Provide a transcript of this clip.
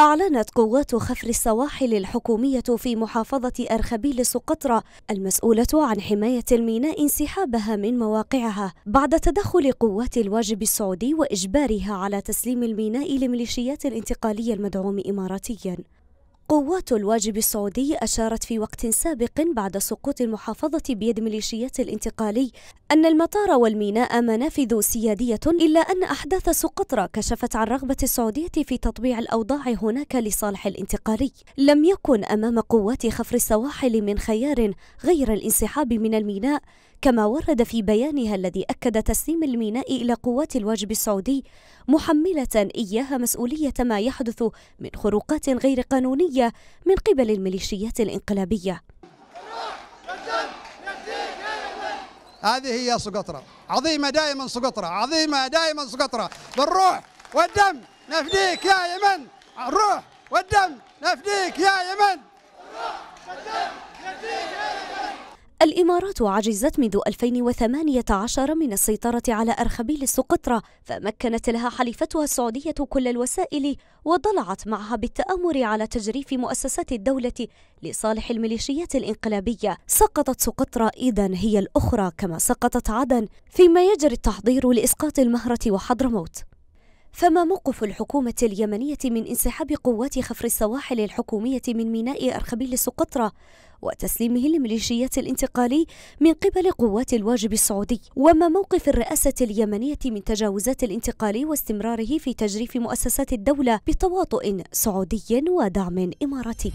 أعلنت قوات خفر السواحل الحكومية في محافظة أرخبيل سقطرى المسؤولة عن حماية الميناء انسحابها من مواقعها بعد تدخل قوات الواجب السعودي وإجبارها على تسليم الميناء لميليشيات الانتقالية المدعوم إماراتيا قوات الواجب السعودي أشارت في وقت سابق بعد سقوط المحافظة بيد ميليشيات الانتقالي أن المطار والميناء منافذ سيادية إلا أن أحداث سقطرى كشفت عن رغبة السعودية في تطبيع الأوضاع هناك لصالح الانتقالي لم يكن أمام قوات خفر السواحل من خيار غير الانسحاب من الميناء كما ورد في بيانها الذي أكد تسليم الميناء إلى قوات الواجب السعودي محملة إياها مسؤولية ما يحدث من خروقات غير قانونية من قبل الميليشيات الانقلابية هذه هي سقطرة عظيمة دائما سقطرة عظيمة دائما سقطرة بالروح والدم نفديك يا يمن الروح والدم نفديك يا يمن الروح والدم الإمارات عجزت منذ 2018 من السيطرة على أرخبيل سقطرى فمكنت لها حليفتها السعودية كل الوسائل وضلعت معها بالتآمر على تجريف مؤسسات الدولة لصالح الميليشيات الإنقلابية سقطت سقطرى إذا هي الأخرى كما سقطت عدن فيما يجري التحضير لإسقاط المهرة وحضرموت فما موقف الحكومة اليمنية من انسحاب قوات خفر السواحل الحكومية من ميناء أرخبيل سقطرى وتسليمه لميليشيات الانتقالي من قبل قوات الواجب السعودي وما موقف الرئاسة اليمنية من تجاوزات الانتقالي واستمراره في تجريف مؤسسات الدولة بتواطؤ سعودي ودعم إماراتي